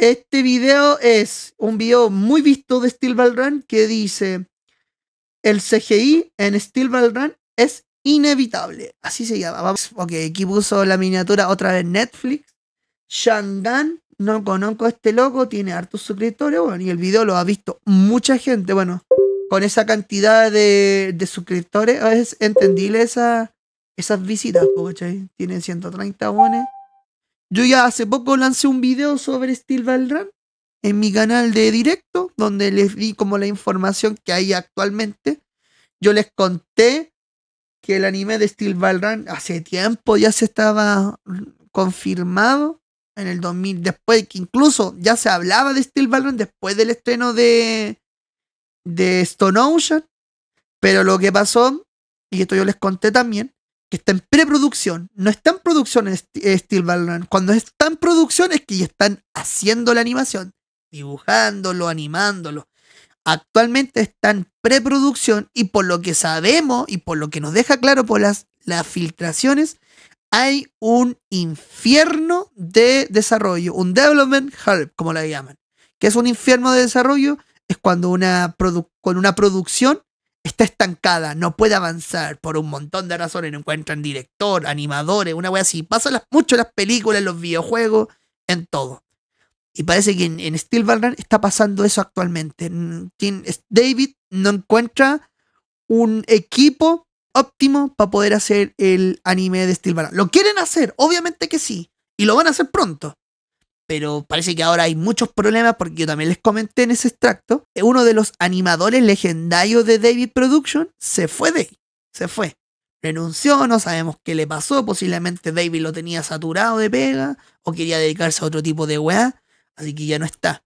Este video es un video muy visto de Steel Ball Run que dice: El CGI en Steel Ball Run es inevitable. Así se llama. Vamos. Ok, aquí puso la miniatura otra vez Netflix. Shangan, no conozco a este loco, tiene hartos suscriptores. Bueno, y el video lo ha visto mucha gente. Bueno, con esa cantidad de, suscriptores es entendible esa, esas visitas, ¿cachai? Tienen 130 bones. Yo ya hace poco lancé un video sobre Steel Run en mi canal de directo, donde les di como la información que hay actualmente. Yo les conté que el anime de Steel Run hace tiempo ya se estaba confirmado en el 2000, después que incluso ya se hablaba de Steel Run después del estreno de, de Stone Ocean. Pero lo que pasó, y esto yo les conté también, que está en preproducción, no está en producción eh, Steel Cuando está en producción es que ya están haciendo la animación, dibujándolo, animándolo. Actualmente está en preproducción y por lo que sabemos y por lo que nos deja claro por las, filtraciones, hay un infierno de desarrollo, un development hell como la llaman, que es un infierno de desarrollo, es cuando una, con una producción está estancada, no puede avanzar por un montón de razones, no encuentran director, animadores, una wea así. Pasa mucho las películas, los videojuegos, en todo. Y parece que en, Steel Run está pasando eso actualmente. Mm, David no encuentra un equipo óptimo para poder hacer el anime de Steel Run ¿Lo quieren hacer? Obviamente que sí. Y lo van a hacer pronto pero parece que ahora hay muchos problemas porque yo también les comenté en ese extracto. Eh, uno de los animadores legendarios de David Production se fue de ahí, se fue. Renunció, no sabemos qué le pasó, posiblemente David lo tenía saturado de pega o quería dedicarse a otro tipo de weá, así que ya no está.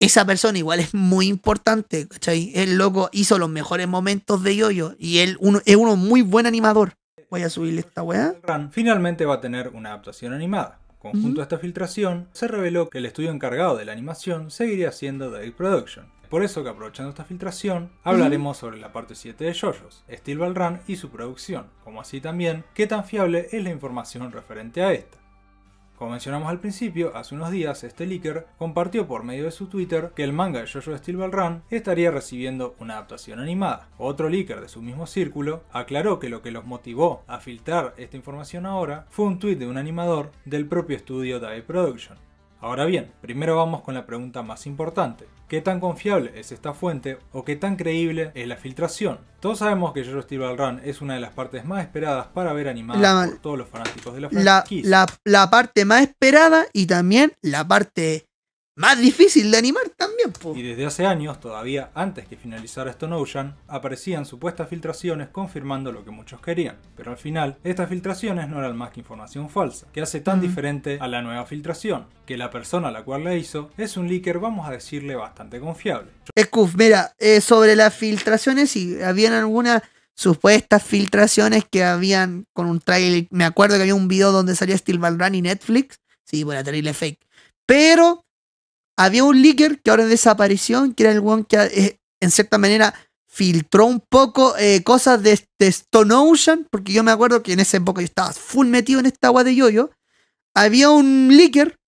Esa persona igual es muy importante, ¿cachai? El loco hizo los mejores momentos de Yoyo y él es uno muy buen animador. Voy a subirle esta weá. Finalmente va a tener una adaptación animada. Conjunto a esta filtración, se reveló que el estudio encargado de la animación seguiría siendo Dave Production. Por eso que aprovechando esta filtración, hablaremos sobre la parte 7 de Yoyos, Steel Ball Run y su producción, como así también qué tan fiable es la información referente a esta. Como mencionamos al principio, hace unos días este leaker compartió por medio de su Twitter que el manga de Jojo Steel Run estaría recibiendo una adaptación animada. Otro leaker de su mismo círculo aclaró que lo que los motivó a filtrar esta información ahora fue un tweet de un animador del propio estudio Dai Production, Ahora bien, primero vamos con la pregunta más importante. ¿Qué tan confiable es esta fuente o qué tan creíble es la filtración? Todos sabemos que George T. Run es una de las partes más esperadas para ver animada por todos los fanáticos de la franquicia. la parte más esperada y también la parte más difícil de animar también. Po. Y desde hace años, todavía antes que finalizara Stone Ocean, aparecían supuestas filtraciones confirmando lo que muchos querían. Pero al final, estas filtraciones no eran más que información falsa, que hace tan diferente a la nueva filtración, que la persona a la cual la hizo es un leaker, vamos a decirle, bastante confiable. Escuf, mira, eh, sobre las filtraciones, si habían algunas supuestas filtraciones que habían con un trailer. Me acuerdo que había un video donde salía Steel Run y Netflix. Sí, bueno, terrible fake. Pero había un leaker que ahora en desaparición que era el one que eh, en cierta manera filtró un poco eh, cosas de, este Stone Ocean, porque yo me acuerdo que en ese época yo estaba full metido en esta agua de yoyo. Había un leaker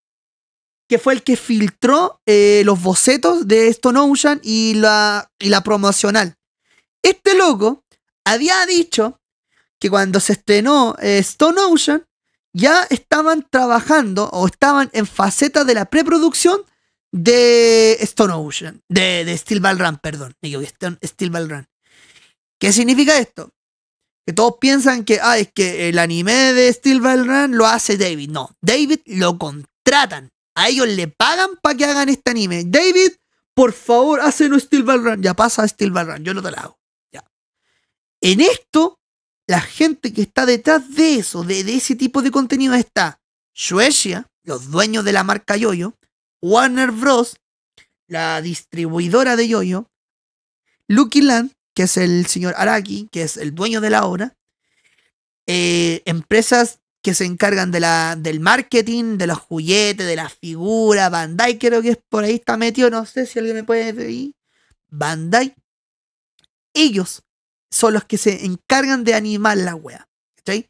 que fue el que filtró eh, los bocetos de Stone Ocean y la, y la promocional. Este loco había dicho que cuando se estrenó Stone Ocean, ya estaban trabajando o estaban en facetas de la preproducción de Stone Ocean, de, Steel Ball Run, perdón, Steel Ball Run. ¿Qué significa esto? Que todos piensan que, ah, es que el anime de Steel Ball Run lo hace David. No, David lo contratan. A ellos le pagan para que hagan este anime. David, por favor, Hacen un Steel Ball Run. Ya pasa Steel Ball Run, yo no te la hago. Ya. En esto, la gente que está detrás de eso, de, de ese tipo de contenido, está Suecia, los dueños de la marca Yoyo, Warner Bros., la distribuidora de Yoyo, Lucky Land, que es el señor Araki, que es el dueño de la obra, eh, empresas que se encargan de la, del marketing, de los juguetes, de la figura Bandai creo que es por ahí está metido, no sé si alguien me puede decir, Bandai, ellos son los que se encargan de animar la wea, ¿cachai?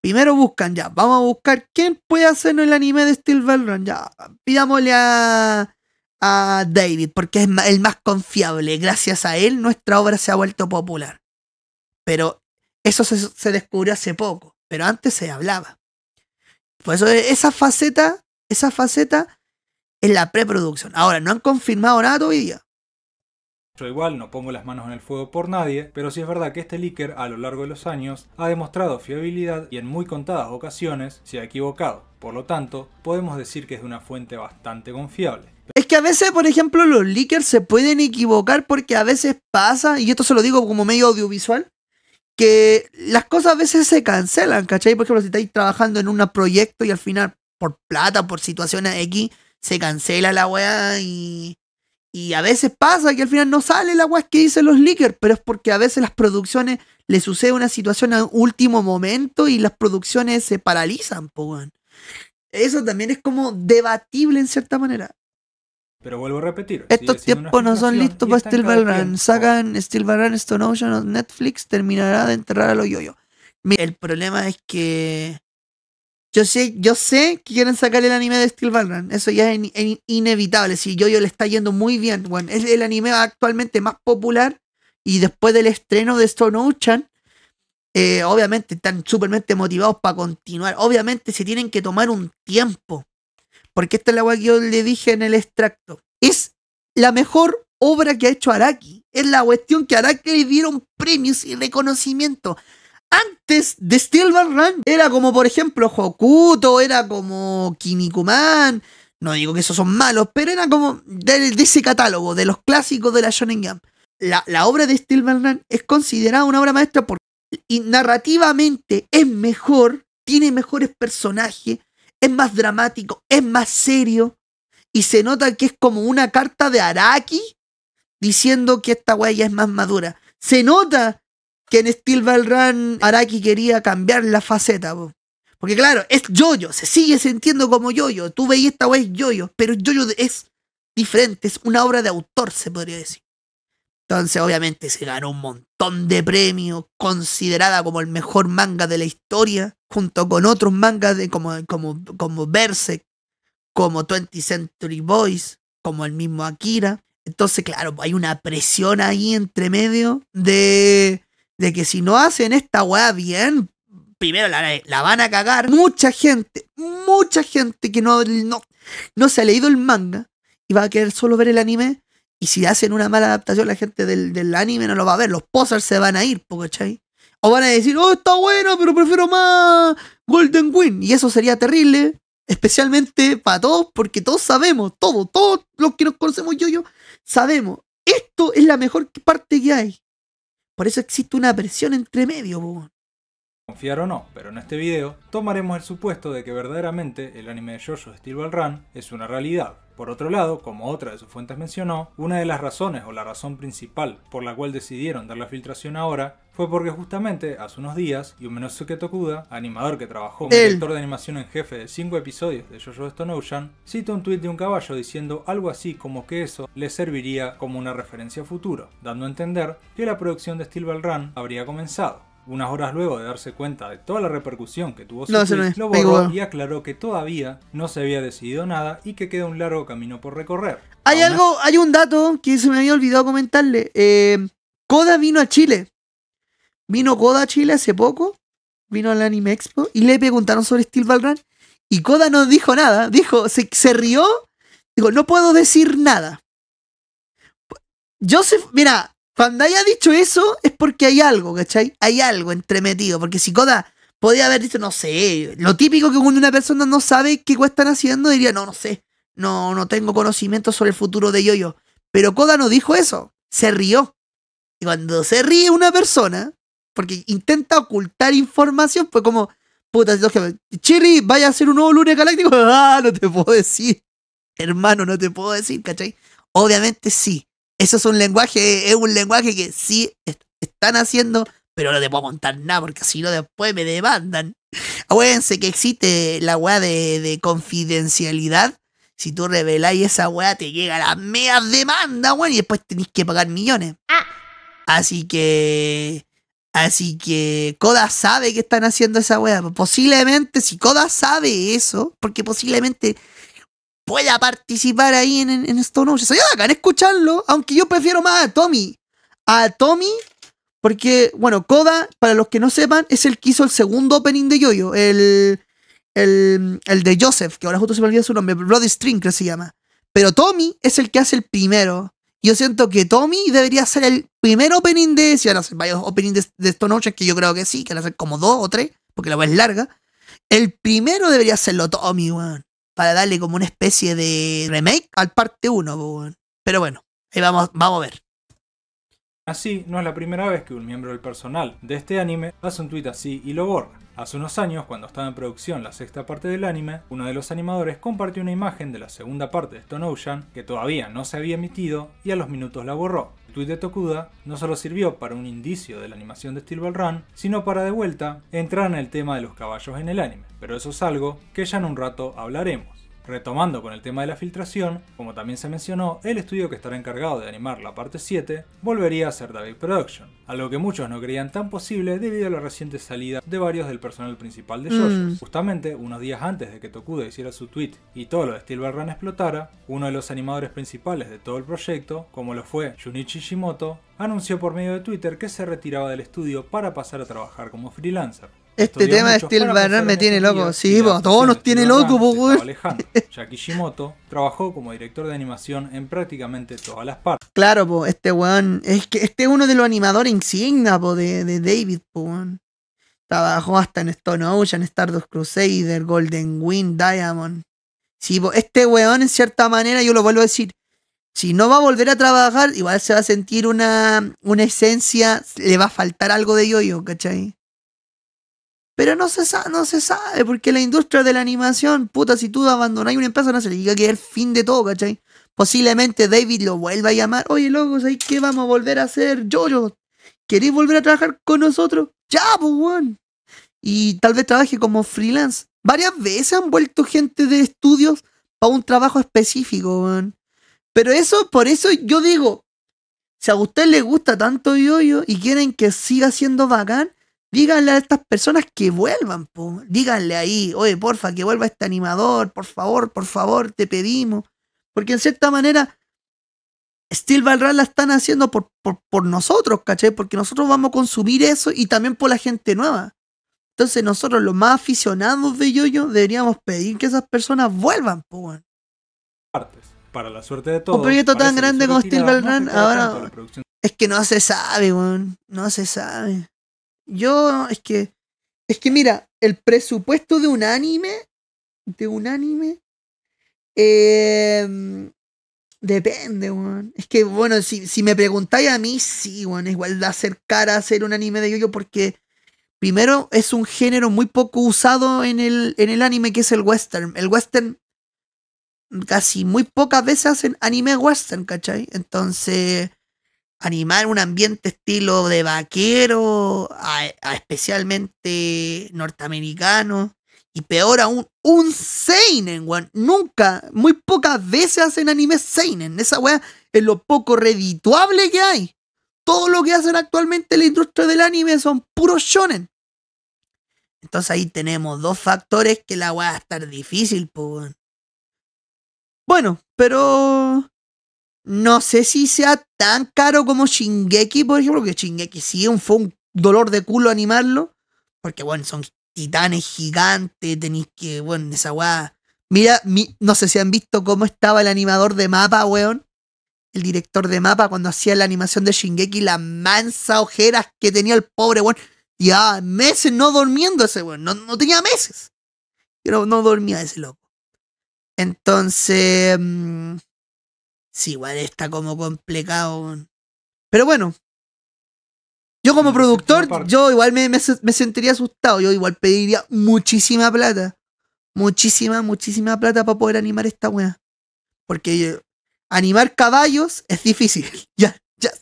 Primero buscan, ya, vamos a buscar quién puede hacernos el anime de Steel Bell Ya, pidámosle a, a David, porque es el más confiable. Gracias a él, nuestra obra se ha vuelto popular. Pero eso se, descubrió hace poco, pero antes se hablaba. Por eso e, esa faceta, esa faceta es la preproducción. Ahora, no han confirmado nada todavía. Yo igual no pongo las manos en el fuego por nadie, pero sí es verdad que este leaker a lo largo de los años ha demostrado fiabilidad y en muy contadas ocasiones se ha equivocado. Por lo tanto, podemos decir que es de una fuente bastante confiable. Es que a veces, por ejemplo, los leakers se pueden equivocar porque a veces pasa, y esto se lo digo como medio audiovisual, que las cosas a veces se cancelan, ¿cachai? Por ejemplo, si estáis trabajando en un proyecto y al final, por plata, por situaciones X, se cancela la weá y y a veces pasa que al final no sale la agua que dicen los leakers, pero es porque a veces las producciones le sucede una situación a último momento y las producciones se paralizan, po, Eso también es como debatible en cierta manera. Pero vuelvo a repetir. Estos tiempos no son listos para Steel run Sacan Steel Valran Stone Ocean o Netflix, terminará de enterrar a los yoyos. El problema es que yo sé, yo sé que quieren sacar el anime de Steel Dragon. Eso ya es, inevitable. Si yo, yo le está yendo muy bien, bueno, es el anime actualmente más popular. Y después del estreno de Stone Ocean, eh, obviamente están súper motivados para continuar. Obviamente se tienen que tomar un tiempo. Porque esta es la que yo le dije en el extracto. Es la mejor obra que ha hecho Araki. Es la cuestión que Araki le dieron premios y reconocimiento antes de Steel Ball Run era como, por ejemplo, Hokuto, era como Kinnikuman. No digo que esos son malos, pero era como de, ese catálogo, de los clásicos de la Shonen La, obra de Steel Ball Run es considerada una obra maestra porque y narrativamente es mejor, tiene mejores personajes, es más dramático, es más serio. Y se nota que es como una carta de Araki diciendo que esta huella es más madura. Se nota que en Steel Ball Run Araki quería cambiar la faceta. Porque claro, es Jojo. se sigue sintiendo como Jojo. Tú veías esta web Jojo. pero Jojo es diferente, es una obra de autor, se podría decir. Entonces, obviamente, se ganó un montón de premios, considerada como el mejor manga de la historia, junto con otros mangas de, como, como, como Berserk, como 20th Century Boys, como el mismo Akira. Entonces, claro, pues, hay una presión ahí entre medio de de que si no hacen esta weá bien, primero la, van a cagar. Mucha gente, mucha gente que no, no, no se ha leído el manga y va a querer solo ver el anime. Y si hacen una mala adaptación, la gente del, del anime no lo va a ver. Los posers se van a ir, ¿cachai? O van a decir, oh, está bueno, pero prefiero más Golden Wing. Y eso sería terrible, especialmente para todos, porque todos sabemos, todos, todos los que nos conocemos yo, yo, sabemos. Esto es la mejor parte que hay. Por eso existe una presión entre medio, Confiar o no, pero en este video tomaremos el supuesto de que verdaderamente el anime de Jojo Steel Ball Run es una realidad. Por otro lado, como otra de sus fuentes mencionó, una de las razones o la razón principal por la cual decidieron dar la filtración ahora fue porque justamente hace unos días, Yumenosuke Tokuda, animador que trabajó como director de animación en jefe de 5 episodios de JoJo Stone Ocean, cita un tuit de un caballo diciendo algo así como que eso le serviría como una referencia a futuro, dando a entender que la producción de Steel Ball Run habría comenzado. Unas horas luego de darse cuenta de toda la repercusión que tuvo su y aclaró que todavía no se había decidido nada y que queda un largo camino por recorrer. Hay algo, hay un dato que se me había olvidado comentarle. Koda eh, vino a Chile. Vino Koda a Chile hace poco. Vino al Anime Expo y le preguntaron sobre Steel Run... Y Koda no dijo nada. Dijo, se, se rió. Dijo, no puedo decir nada. Joseph, mira, cuando haya dicho eso es porque hay algo, ¿cachai? Hay algo entremetido, porque si Coda podía haber dicho, no sé, lo típico que una persona no sabe qué están haciendo, diría, no, no sé, no, no tengo conocimiento sobre el futuro de Yoyo. -Yo. Pero Coda no dijo eso, se rió. Y cuando se ríe una persona, porque intenta ocultar información, pues como, puta, Chiri, vaya a ser un nuevo lunes galáctico, ah, no te puedo decir, hermano, no te puedo decir, ¿cachai? Obviamente sí, eso es un lenguaje, es un lenguaje que sí están haciendo, pero no te puedo contar nada porque si no después me demandan. Acuérdense que existe la weá de, de, confidencialidad. Si tú reveláis esa weá, te llega la mea demanda, weón, y después tenéis que pagar millones. Ah. Así que. Así que Coda sabe que están haciendo esa weá. Posiblemente, si Coda sabe eso, porque posiblemente pueda participar ahí en, en, en Stone acá, en escucharlo, aunque yo prefiero más a Tommy. A Tommy, porque, bueno, Koda, para los que no sepan, es el que hizo el segundo opening de Yoyo, el, el, el de Joseph, que ahora justo se me olvida su nombre, Bloody String, creo que se llama. Pero Tommy es el que hace el primero. Yo siento que Tommy debería ser el primer opening de. Si van a varios openings de, esta Stone que yo creo que sí, que van a ser como dos o tres, porque la web es larga. El primero debería serlo Tommy, weón para darle como una especie de remake al parte 1. Pero bueno, ahí vamos, vamos a ver. Así, no es la primera vez que un miembro del personal de este anime hace un tweet así y lo borra. Hace unos años, cuando estaba en producción la sexta parte del anime, uno de los animadores compartió una imagen de la segunda parte de Stone Ocean que todavía no se había emitido y a los minutos la borró tweet de Tokuda no solo sirvió para un indicio de la animación de Steel Ball Run, sino para de vuelta entrar en el tema de los caballos en el anime, pero eso es algo que ya en un rato hablaremos. Retomando con el tema de la filtración, como también se mencionó, el estudio que estará encargado de animar la parte 7 volvería a ser David Production, algo que muchos no creían tan posible debido a la reciente salida de varios del personal principal de mm. JoJo's. Justamente, unos días antes de que Tokuda hiciera su tweet y todo lo de Steel Run explotara, uno de los animadores principales de todo el proyecto, como lo fue Junichi Shimoto, anunció por medio de Twitter que se retiraba del estudio para pasar a trabajar como freelancer. Este tema de Steel Banner me tiene loco. Sí, po, todos nos tiene loco, po, pues, Alejandro Shakishimoto trabajó como director de animación en prácticamente todas las partes. Claro, pues, este weón. Es que este es uno de los animadores insignia, po, de, David, pues. Trabajó hasta en Stone Ocean, Stardust Crusader, Golden Wind, Diamond. Sí, este weón, en cierta manera, yo lo vuelvo a decir. Si no va a volver a trabajar, igual se va a sentir una, una esencia, le va a faltar algo de yoyo, -yo, ¿cachai? Pero no se, no se sabe, porque la industria de la animación, puta, si tú abandonas una empresa, no se le que es el fin de todo, ¿cachai? Posiblemente David lo vuelva a llamar. Oye, loco, ¿sabes qué vamos a volver a hacer? Yo, ¿queréis volver a trabajar con nosotros? Ya, pues, weón. Y tal vez trabaje como freelance. Varias veces han vuelto gente de estudios para un trabajo específico, weón. Pero eso, por eso yo digo, si a usted le gusta tanto yo, y quieren que siga siendo bacán, díganle a estas personas que vuelvan, po. díganle ahí, oye, porfa, que vuelva este animador, por favor, por favor, te pedimos. Porque en cierta manera, Steel Run la están haciendo por, por, por nosotros, caché, Porque nosotros vamos a consumir eso y también por la gente nueva. Entonces nosotros, los más aficionados de Yoyo, deberíamos pedir que esas personas vuelvan, po. Partes. Para la suerte de todos. Un proyecto tan grande como Steel Valrán, ahora... Es que no se sabe, weón. No se sabe. Yo, es que. Es que mira, el presupuesto de un anime. De un anime. Eh, depende, weón. Es que, bueno, si, si me preguntáis a mí, sí, weón. Es igual de hacer cara hacer un anime de yo porque. Primero, es un género muy poco usado en el, en el anime, que es el western. El western casi muy pocas veces hacen anime western, ¿cachai? Entonces, animar un ambiente estilo de vaquero, especialmente norteamericano. Y peor aún, un Seinen, weón. Nunca, muy pocas veces hacen anime Seinen. Esa weá es lo poco redituable que hay. Todo lo que hacen actualmente la industria del anime son puros shonen. Entonces ahí tenemos dos factores que la weá va a estar difícil, pues, weón. Bueno, pero no sé si sea tan caro como Shingeki, por ejemplo, que Shingeki sí fue un dolor de culo animarlo. Porque, bueno, son titanes gigantes, tenéis que, bueno, esa weá. Mira, no sé si han visto cómo estaba el animador de mapa, weón. El director de mapa cuando hacía la animación de Shingeki, las mansa ojeras que tenía el pobre weón. Ya meses no durmiendo ese weón. No, tenía meses. Pero no dormía ese loco. Entonces. Mm, Sí, igual está como complicado. Pero bueno. Yo como productor, yo igual me, sentiría asustado. Yo igual pediría muchísima plata. Muchísima, muchísima plata para poder animar esta weá. Porque eh, animar caballos es difícil. ya,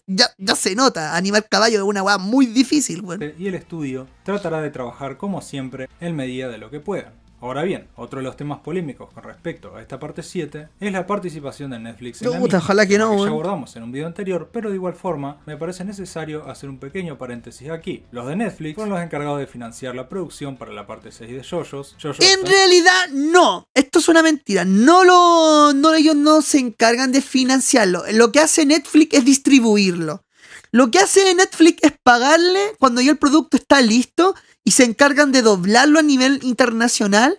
ya, ya se nota. Animar caballos es una weá muy difícil, Y el estudio tratará de trabajar como siempre en medida de lo que pueda. Ahora bien, otro de los temas polémicos con respecto a esta parte 7 es la participación de Netflix en la misma, ojalá que no, ya eh. abordamos en un video anterior, pero de igual forma me parece necesario hacer un pequeño paréntesis aquí. Los de Netflix son los encargados de financiar la producción para la parte 6 de Yoyos. en realidad no, esto es una mentira, no lo no ellos no se encargan de financiarlo. Lo que hace Netflix es distribuirlo. Lo que hace Netflix es pagarle cuando ya el producto está listo y se encargan de doblarlo a nivel internacional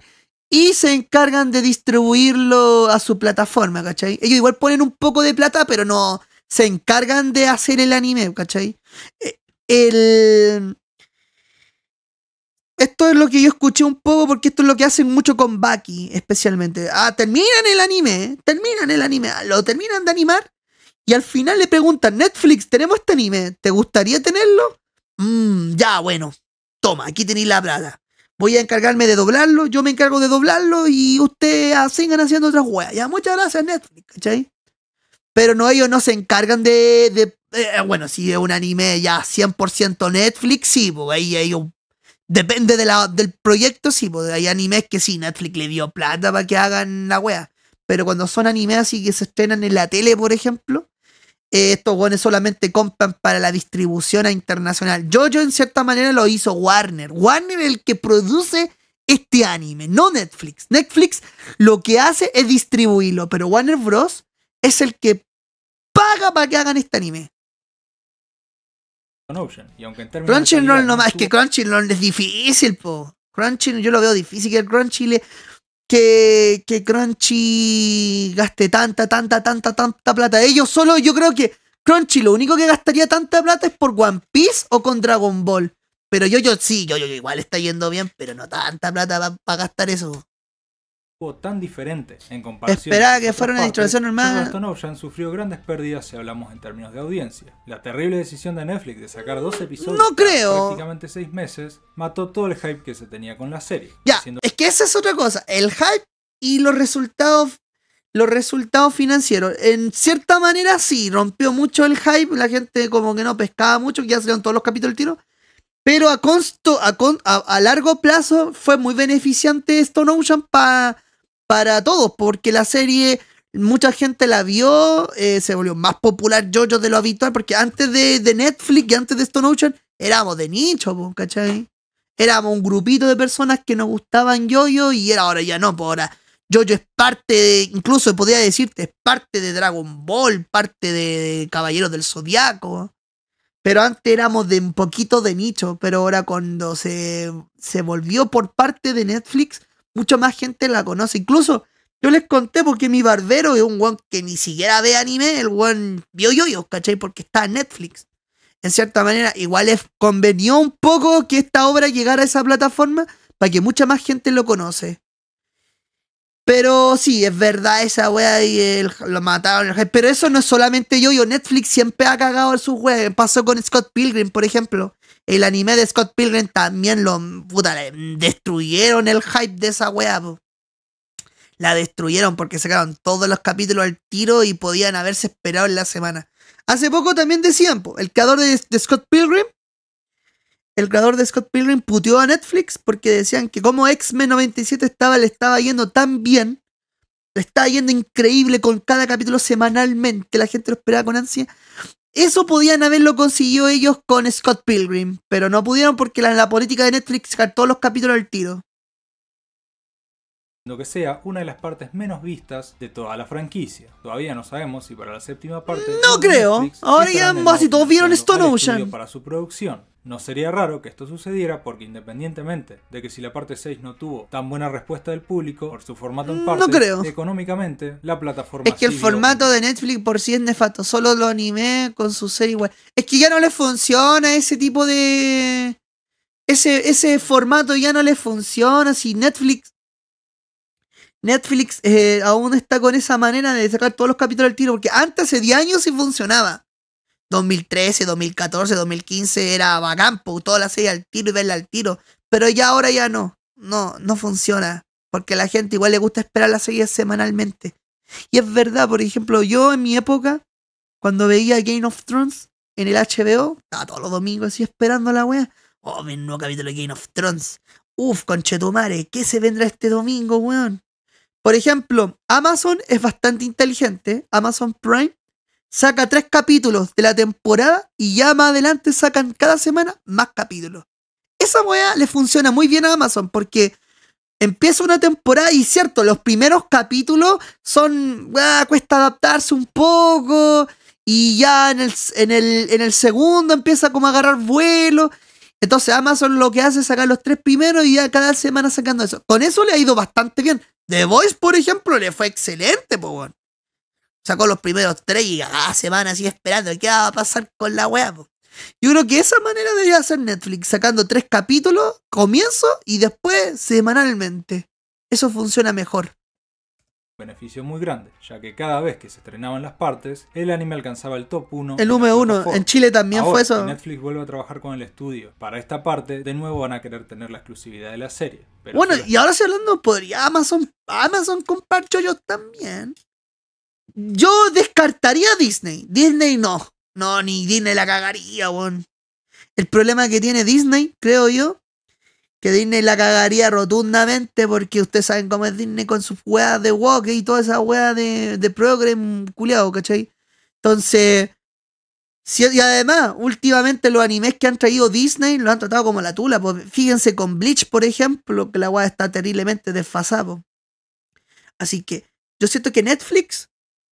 y se encargan de distribuirlo a su plataforma, ¿cachai? Ellos igual ponen un poco de plata, pero no se encargan de hacer el anime, ¿cachai? Eh, el... Esto es lo que yo escuché un poco porque esto es lo que hacen mucho con Baki, especialmente. Ah, terminan el anime, terminan el anime, lo terminan de animar y al final le preguntan, Netflix, tenemos este anime, ¿te gustaría tenerlo? Mmm, ya, bueno, toma, aquí tenéis la plata. Voy a encargarme de doblarlo, yo me encargo de doblarlo y ustedes ah, sigan haciendo otras weas. Ya, muchas gracias Netflix, ¿cachai? Pero no, ellos no se encargan de... Eh, bueno, si es un anime ya 100% Netflix, sí, porque ahí Depende de del proyecto, sí, porque hay animes que sí, Netflix le dio plata para que hagan la wea. Pero cuando son animes y que se estrenan en la tele, por ejemplo, estos gones solamente compran para la distribución internacional. yo en cierta manera lo hizo Warner. Warner el que produce este anime, no Netflix. Netflix lo que hace es distribuirlo, pero Warner Bros. es el que paga para que hagan este anime. Crunchyroll no es que Crunchyroll es difícil, po. yo lo veo difícil que el Crunchyroll que, que Crunchy gaste tanta, tanta, tanta, tanta plata. Ellos solo, yo creo que Crunchy lo único que gastaría tanta plata es por One Piece o con Dragon Ball. Pero yo, yo sí, yo, yo igual está yendo bien, pero no tanta plata para gastar eso tan diferente en comparación. Esperaba que fuera una distorsión normal. ya Ocean sufrió grandes pérdidas si hablamos en términos de audiencia. La terrible decisión de Netflix de sacar dos episodios no prácticamente seis meses mató todo el hype que se tenía con la serie. Ya, es que esa es otra cosa. El hype y los resultados los resultados financieros. En cierta manera sí, rompió mucho el hype, la gente como que no pescaba mucho, ya salieron todos los capítulos del tiro. Pero a, largo plazo fue muy beneficiante Stone Ocean para para todos, porque la serie mucha gente la vio, eh, se volvió más popular yo, de lo habitual, porque antes de, Netflix y antes de Stone Ocean éramos de nicho, ¿cachai? Éramos un grupito de personas que nos gustaban yo-yo y era ahora ya no, por ahora yo es parte, de, incluso podría decirte, es parte de Dragon Ball, parte de, Caballeros del Zodiaco. Pero antes éramos de un poquito de nicho, pero ahora cuando se, se volvió por parte de Netflix, Mucha más gente la conoce. Incluso yo les conté porque mi barbero es un guan que ni siquiera ve anime, el guan vio yo ¿cachai? Porque está en Netflix. En cierta manera, igual les convenió un poco que esta obra llegara a esa plataforma para que mucha más gente lo conoce. Pero sí, es verdad esa wea y el, lo mataron. Pero eso no es solamente yo, yo. Netflix siempre ha cagado en sus weas. Pasó con Scott Pilgrim, por ejemplo. El anime de Scott Pilgrim también lo. Puta, destruyeron el hype de esa wea. La destruyeron porque sacaron todos los capítulos al tiro y podían haberse esperado en la semana. Hace poco también decían, el creador de Scott Pilgrim el creador de Scott Pilgrim puteó a Netflix porque decían que como X-Men 97 estaba, le estaba yendo tan bien, le estaba yendo increíble con cada capítulo semanalmente, la gente lo esperaba con ansia. Eso podían haberlo consiguió ellos con Scott Pilgrim, pero no pudieron porque la, política de Netflix todos los capítulos al tiro. Lo que sea una de las partes menos vistas de toda la franquicia. Todavía no sabemos si para la séptima parte. No creo. Ahora ya más todos vieron Stone Ocean. Para su producción. No sería raro que esto sucediera porque independientemente de que si la parte 6 no tuvo tan buena respuesta del público por su formato en mm, parte, económicamente la plataforma... Es que el formato de Netflix por sí es nefasto, solo lo animé con su serie igual. Es que ya no le funciona ese tipo de... Ese, ese formato ya no le funciona, si Netflix... Netflix eh, aún está con esa manera de sacar todos los capítulos al tiro, porque antes, hace 10 años, sí funcionaba. 2013, 2014, 2015 era bacán, pues, toda la serie al tiro y verla al tiro. Pero ya ahora ya no, no, no funciona. Porque a la gente igual le gusta esperar la serie semanalmente. Y es verdad, por ejemplo, yo en mi época, cuando veía Game of Thrones en el HBO, estaba todos los domingos así esperando la wea. Oh, mi nuevo capítulo de Game of Thrones. Uf, conchetumare, ¿qué se vendrá este domingo, weón? Por ejemplo, Amazon es bastante inteligente. Amazon Prime saca tres capítulos de la temporada y ya más adelante sacan cada semana más capítulos. Esa weá le funciona muy bien a Amazon porque empieza una temporada y cierto, los primeros capítulos son, cuesta adaptarse un poco y ya en el, en, el, segundo empieza como a agarrar vuelo. Entonces Amazon lo que hace es sacar los tres primeros y ya cada semana sacando eso. Con eso le ha ido bastante bien. The Voice, por ejemplo, le fue excelente, po, Sacó los primeros tres y cada semana así esperando. ¿Qué va a pasar con la web. Yo creo que esa manera debería hacer Netflix, sacando tres capítulos, comienzo y después semanalmente. Eso funciona mejor. Beneficio muy grande, ya que cada vez que se estrenaban las partes, el anime alcanzaba el top 1. El número 1, en Chile también fue eso. Netflix vuelve a trabajar con el estudio. Para esta parte, de nuevo van a querer tener la exclusividad de la serie. bueno, y ahora si hablando, podría Amazon, Amazon comprar yo también. Yo descartaría Disney. Disney no. No, ni Disney la cagaría, weón. El problema que tiene Disney, creo yo, que Disney la cagaría rotundamente porque ustedes saben cómo es Disney con sus weas de walk y toda esa wea de, de program culiado, ¿cachai? Entonces, y además, últimamente los animes que han traído Disney los han tratado como la tula. Fíjense con Bleach, por ejemplo, que la wea está terriblemente desfasado. Así que yo siento que Netflix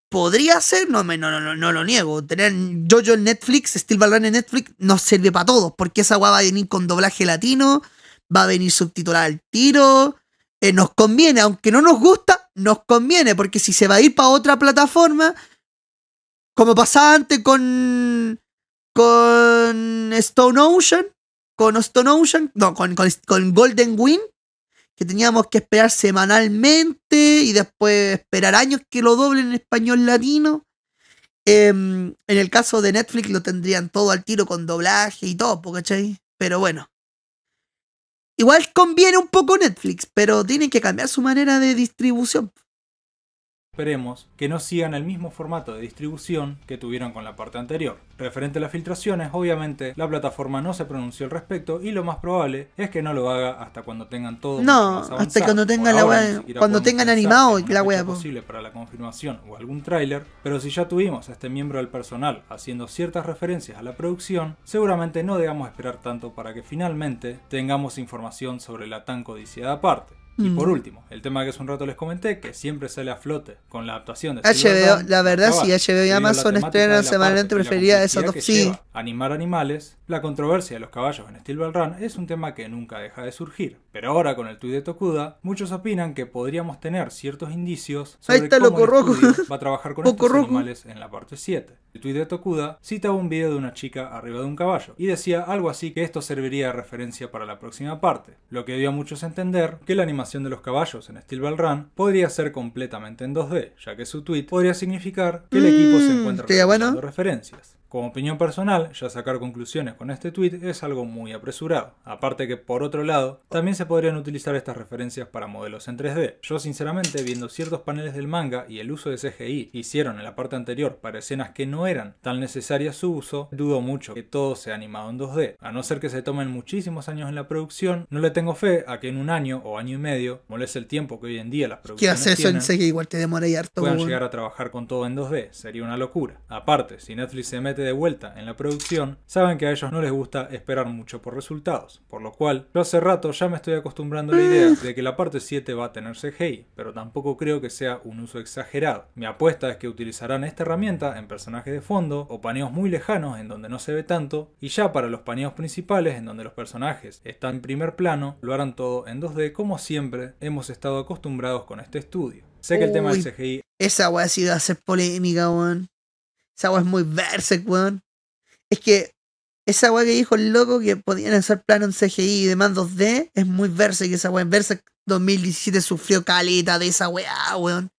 Podría ser, no, no, no, lo niego. Tener Jojo en Netflix, Steel Ballroom en Netflix, nos sirve para todos, porque esa guay va a venir con doblaje latino, va a venir subtitulada al tiro. Eh, nos conviene, aunque no nos gusta, nos conviene, porque si se va a ir para otra plataforma, como pasaba antes con. con Stone Ocean, con Stone Ocean, no, con, con Golden Wind, que teníamos que esperar semanalmente y después esperar años que lo doblen en español latino. Em, en el caso de Netflix lo tendrían todo al tiro con doblaje y todo, ¿cachai? Pero bueno. Igual conviene un poco Netflix, pero tienen que cambiar su manera de distribución. Esperemos que no sigan el mismo formato de distribución que tuvieron con la parte anterior. Referente a las filtraciones, obviamente la plataforma no se pronunció al respecto y lo más probable es que no lo haga hasta cuando tengan todo No, hasta cuando tengan la web, cuando tengan animado la web posible para la confirmación o algún tráiler, pero si ya tuvimos a este miembro del personal haciendo ciertas referencias a la producción, seguramente no debamos esperar tanto para que finalmente tengamos información sobre la tan codiciada parte. Y por último, el tema que hace un rato les comenté, que siempre sale a flote con la adaptación de HBO. la verdad, si sí, HBO y Amazon estrenan semanalmente, prefería esa top Sí. Animar animales, la controversia de los caballos en Steel Ball Run es un tema que nunca deja de surgir. Pero ahora, con el tuit de Tokuda, muchos opinan que podríamos tener ciertos indicios sobre cómo va a trabajar con estos animales en la parte 7. El tuit de Tokuda citaba un video de una chica arriba de un caballo y decía algo así que esto serviría de referencia para la próxima parte, lo que dio a muchos a entender que el animación de los caballos en Steel Ball Run podría ser completamente en 2D, ya que su tweet podría significar que el equipo se mm, encuentra referencias. Como opinión personal, ya sacar conclusiones con este tweet es algo muy apresurado. Aparte que por otro lado, también se podrían utilizar estas referencias para modelos en 3D. Yo sinceramente, viendo ciertos paneles del manga y el uso de CGI hicieron en la parte anterior para escenas que no eran tan necesarias su uso, dudo mucho que todo sea animado en 2D. A no ser que se tomen muchísimos años en la producción, no le tengo fe a que en un año o año y medio, moleste el tiempo que hoy en día las producciones ¿Qué hace eso Igual te demora y harto. Puedan pues, llegar a trabajar con todo en 2D, sería una locura. Aparte, si Netflix se mete de vuelta en la producción, saben que a ellos no les gusta esperar mucho por resultados, por lo cual yo hace rato ya me estoy acostumbrando a la idea de que la parte 7 va a tener CGI, pero tampoco creo que sea un uso exagerado. Mi apuesta es que utilizarán esta herramienta en personajes de fondo o paneos muy lejanos en donde no se ve tanto, y ya para los paneos principales en donde los personajes están en primer plano, lo harán todo en 2D como siempre hemos estado acostumbrados con este estudio. Sé que el tema del CGI. Esa weá ha sido hace polémica, weón. Esa weá es muy Berserk, weón. Es que esa weá que dijo el loco que podían hacer plano en CGI y demás 2D es muy Berserk. Esa weá en Berserk 2017 sufrió caleta de esa weá, weón.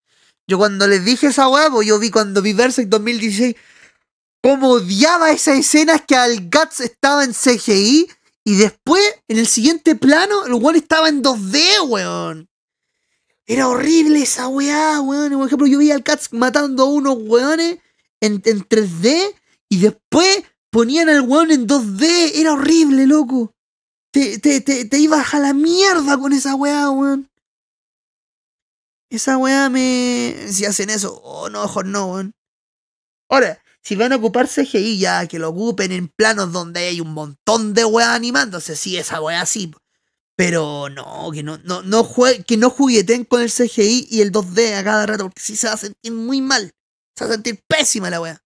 Yo cuando les dije esa weá, pues yo vi cuando vi Berserk 2016 cómo odiaba esas escenas que al Guts estaba en CGI y después, en el siguiente plano, el weón estaba en 2D, weón. Era horrible esa weá, weón. Por ejemplo, yo vi al cats matando a unos weones en, 3D y después ponían al weón en 2D. Era horrible, loco. Te, te, te, te ibas a la mierda con esa weá, weón. Esa weá me. Si hacen eso, oh no, mejor no, weón. Ahora, si van a ocupar CGI, ya que lo ocupen en planos donde hay un montón de weá animándose, sí, esa weá sí. Pero no, que no, no, no que no jugueten con el CGI y el 2D a cada rato, porque si se va a sentir muy mal. Se va a sentir pésima la weá.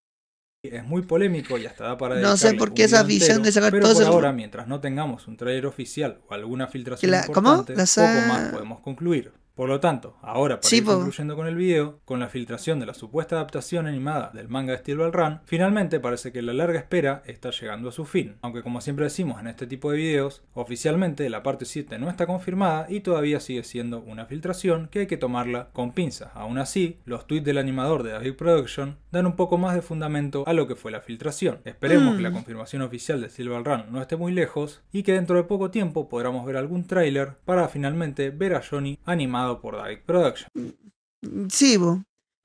Es muy polémico y hasta da para... No sé por qué esa visión de sacar pero todo por ahora, mientras no tengamos un trailer oficial o alguna filtración importante, ¿cómo? poco más podemos concluir. Por lo tanto, ahora para ir pues. concluyendo con el video, con la filtración de la supuesta adaptación animada del manga de Steel Ball Run, finalmente parece que la larga espera está llegando a su fin. Aunque como siempre decimos en este tipo de videos, oficialmente la parte 7 no está confirmada y todavía sigue siendo una filtración que hay que tomarla con pinzas. Aún así, los tweets del animador de David Production dan un poco más de fundamento a lo que fue la filtración. Esperemos que la mm. confirmación oficial de Steel Ball Run no esté muy lejos y que dentro de poco tiempo podamos ver algún tráiler para finalmente ver a Johnny animado por David Production. Sí,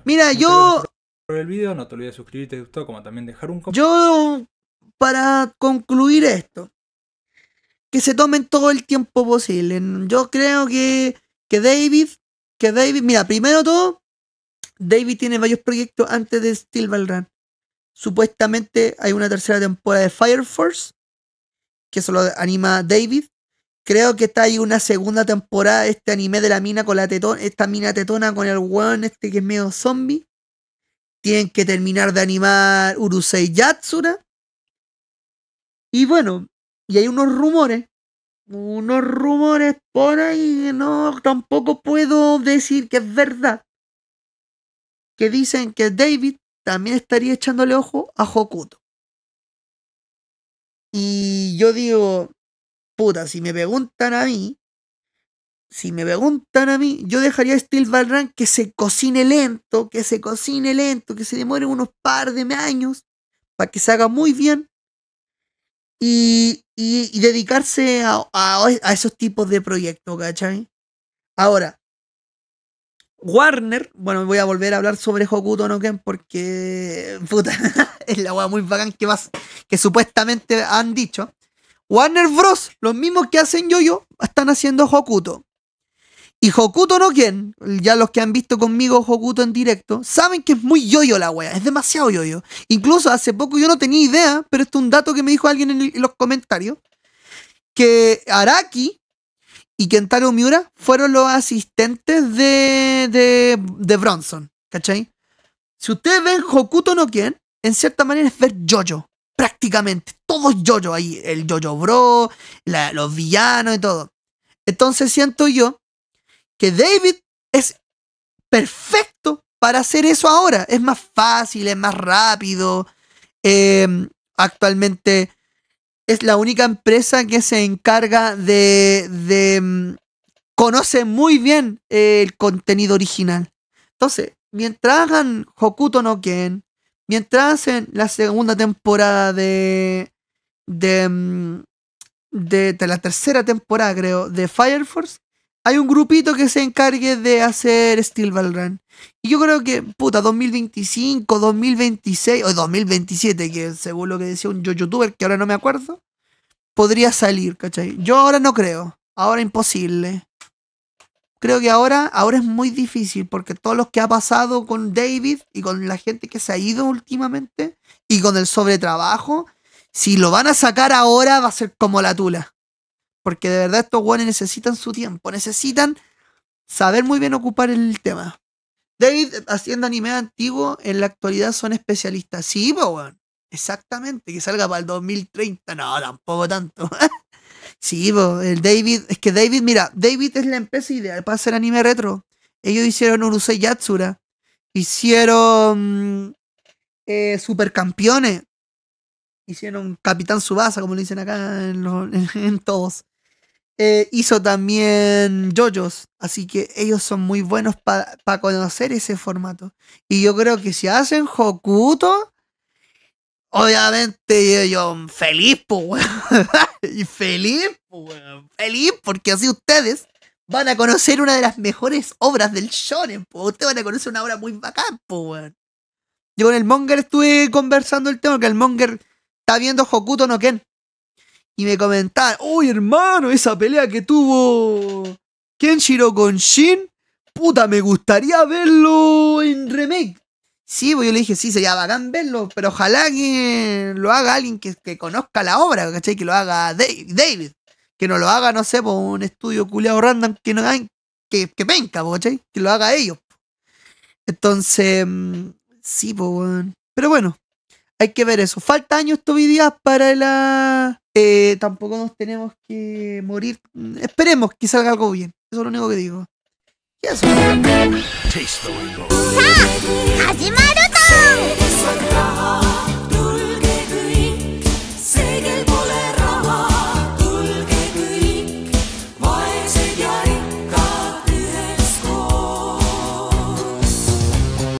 Mira, yo. Por el video, no te olvides de suscribirte, gustó, como también dejar un Yo, para concluir esto, que se tomen todo el tiempo posible. Yo creo que, que David, que David, mira, primero todo, David tiene varios proyectos antes de Steel Ball Supuestamente hay una tercera temporada de Fire Force, que solo anima David. Creo que está ahí una segunda temporada de este anime de la mina con la tetona, esta mina tetona con el weón este que es medio zombie. Tienen que terminar de animar Urusei Yatsura. Y bueno, y hay unos rumores, unos rumores por ahí que no, tampoco puedo decir que es verdad. Que dicen que David también estaría echándole ojo a Hokuto. Y yo digo, puta, si me preguntan a mí, si me preguntan a mí, yo dejaría a Steel Valran que se cocine lento, que se cocine lento, que se demore unos par de años para que se haga muy bien y, dedicarse a, esos tipos de proyectos, ¿cachai? Ahora, Warner, bueno, voy a volver a hablar sobre Hokuto no Ken porque, es la weá muy bacán que, más que supuestamente han dicho. Warner Bros., los mismos que hacen yo -Yo, están haciendo Hokuto. Y Hokuto no quien, ya los que han visto conmigo Hokuto en directo, saben que es muy yoyo -yo la wea, es demasiado yoyo. -yo. Incluso hace poco yo no tenía idea, pero esto es un dato que me dijo alguien en, los comentarios, que Araki y Kentaro Miura fueron los asistentes de, de, de Bronson, ¿cachai? Si ustedes ven Hokuto no quien, en cierta manera es ver yoyo, prácticamente todos yoyo ahí, el yoyo bro, los villanos y todo. Entonces siento yo que David es perfecto para hacer eso ahora. Es más fácil, es más rápido. Em, actualmente es la única empresa que se encarga de... de em, conoce muy bien el contenido original. Entonces, mientras hagan Hokuto no Ken, mientras hacen la segunda temporada de Mm, de, de, la tercera temporada, creo, de Fire Force, hay un grupito que se encargue de hacer Steel Ball Run. Y yo creo que, puta, 2025, 2026 o 2027, que según lo que decía un youtuber que ahora no me acuerdo, podría salir, ¿cachai? Yo ahora no creo. Ahora imposible. Creo que ahora, ahora es muy difícil porque todo lo que ha pasado con David y con la gente que se ha ido últimamente y con el sobretrabajo si lo van a sacar ahora, va a ser como la tula. Porque de verdad estos guanes necesitan su tiempo, necesitan saber muy bien ocupar el tema. David, haciendo anime antiguo, en la actualidad son especialistas. Sí, pues, Exactamente, que salga para el 2030. No, tampoco tanto. sí, pues, el David, es que David, mira, David es la empresa ideal para hacer anime retro. Ellos hicieron Urusei Yatsura, hicieron mm, eh, Supercampeones, Hicieron Capitán Subasa, como lo dicen acá en, todos. Eh, hizo también Jojos, así que ellos son muy buenos para conocer ese formato. Y yo creo que si hacen Hokuto, obviamente yo, yo feliz, pues, y feliz, pues, feliz, porque así ustedes van a conocer una de las mejores obras del shonen, po. ustedes van a conocer una obra muy bacán, pues, Yo con el Monger estuve conversando el tema, que el Monger Está viendo Hokuto no Ken. Y me comentaban, uy hermano, esa pelea que tuvo Kenshiro con Shin, puta, me gustaría verlo en remake. Sí, pues yo le dije, sí, sería bacán verlo, pero ojalá que lo haga alguien que, conozca la obra, ¿cachai? Que lo haga David. Que no lo haga, no sé, por pues, un estudio culiado random que no hay, que, que venga, pues, ¿cachai? Que lo haga ellos. Entonces, mm, sí, pues, bueno. pero bueno, hay que ver eso. Falta años todavía videos para la. Eh, tampoco nos tenemos que morir. Esperemos que salga algo bien. Eso es lo único que digo. Y eso.